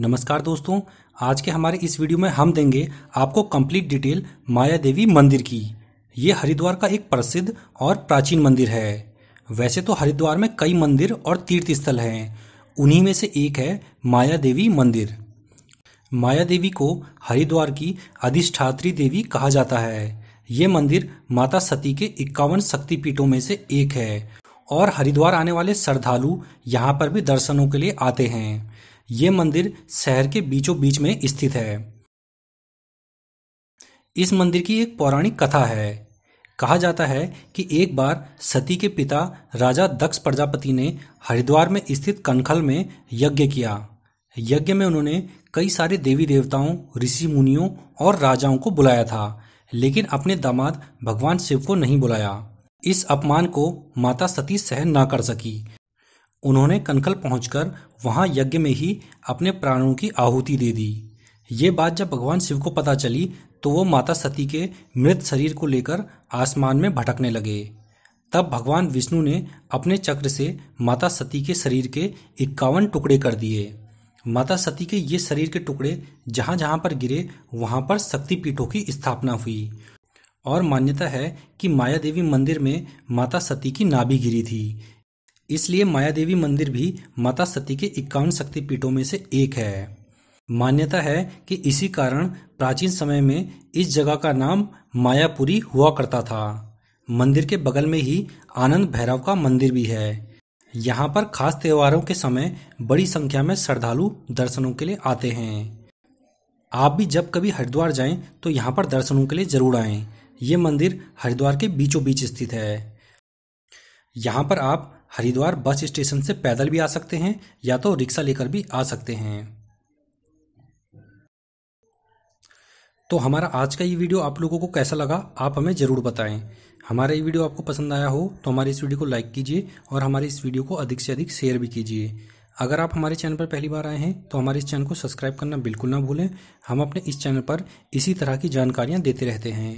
नमस्कार दोस्तों आज के हमारे इस वीडियो में हम देंगे आपको कंप्लीट डिटेल माया देवी मंदिर की ये हरिद्वार का एक प्रसिद्ध और प्राचीन मंदिर है वैसे तो हरिद्वार में कई मंदिर और तीर्थ स्थल हैं उन्हीं में से एक है माया देवी मंदिर माया देवी को हरिद्वार की अधिष्ठात्री देवी कहा जाता है ये मंदिर माता सती के इक्यावन शक्तिपीठों में से एक है और हरिद्वार आने वाले श्रद्धालु यहाँ पर भी दर्शनों के लिए आते हैं ये मंदिर शहर के बीचों बीच में स्थित है इस मंदिर की एक पौराणिक कथा है कहा जाता है कि एक बार सती के पिता राजा दक्ष प्रजापति ने हरिद्वार में स्थित कनखल में यज्ञ किया यज्ञ में उन्होंने कई सारे देवी देवताओं ऋषि मुनियों और राजाओं को बुलाया था लेकिन अपने दामाद भगवान शिव को नहीं बुलाया इस अपमान को माता सती सहन ना कर सकी उन्होंने कनखल पहुंचकर वहां यज्ञ में ही अपने प्राणों की आहुति दे दी ये बात जब भगवान शिव को पता चली तो वो माता सती के मृत शरीर को लेकर आसमान में भटकने लगे तब भगवान विष्णु ने अपने चक्र से माता सती के शरीर के इक्यावन टुकड़े कर दिए माता सती के ये शरीर के टुकड़े जहाँ जहाँ पर गिरे वहाँ पर शक्तिपीठों की स्थापना हुई और मान्यता है कि माया देवी मंदिर में माता सती की नाभि गिरी थी इसलिए माया देवी मंदिर भी माता सती के इक्यावन शक्तिपीठों में से एक है मान्यता है कि इसी कारण प्राचीन समय में इस जगह का नाम मायापुरी हुआ करता था मंदिर के बगल में ही आनंद भैरव का मंदिर भी है यहाँ पर खास त्योहारों के समय बड़ी संख्या में श्रद्धालु दर्शनों के लिए आते हैं आप भी जब कभी हरिद्वार जाएं तो यहाँ पर दर्शनों के लिए जरूर आएं। ये मंदिर हरिद्वार के बीचों बीच स्थित है यहाँ पर आप हरिद्वार बस स्टेशन से पैदल भी आ सकते हैं या तो रिक्शा लेकर भी आ सकते हैं तो हमारा आज का ये वीडियो आप लोगों को कैसा लगा आप हमें ज़रूर बताएं हमारा ये वीडियो आपको पसंद आया हो तो हमारे इस वीडियो को लाइक कीजिए और हमारे इस वीडियो को अधिक से अधिक शेयर भी कीजिए अगर आप हमारे चैनल पर पहली बार आए हैं तो हमारे इस चैनल को सब्सक्राइब करना बिल्कुल ना भूलें हम अपने इस चैनल पर इसी तरह की जानकारियाँ देते रहते हैं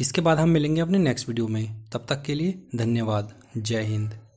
इसके बाद हम मिलेंगे अपने नेक्स्ट वीडियो में तब तक के लिए धन्यवाद जय हिंद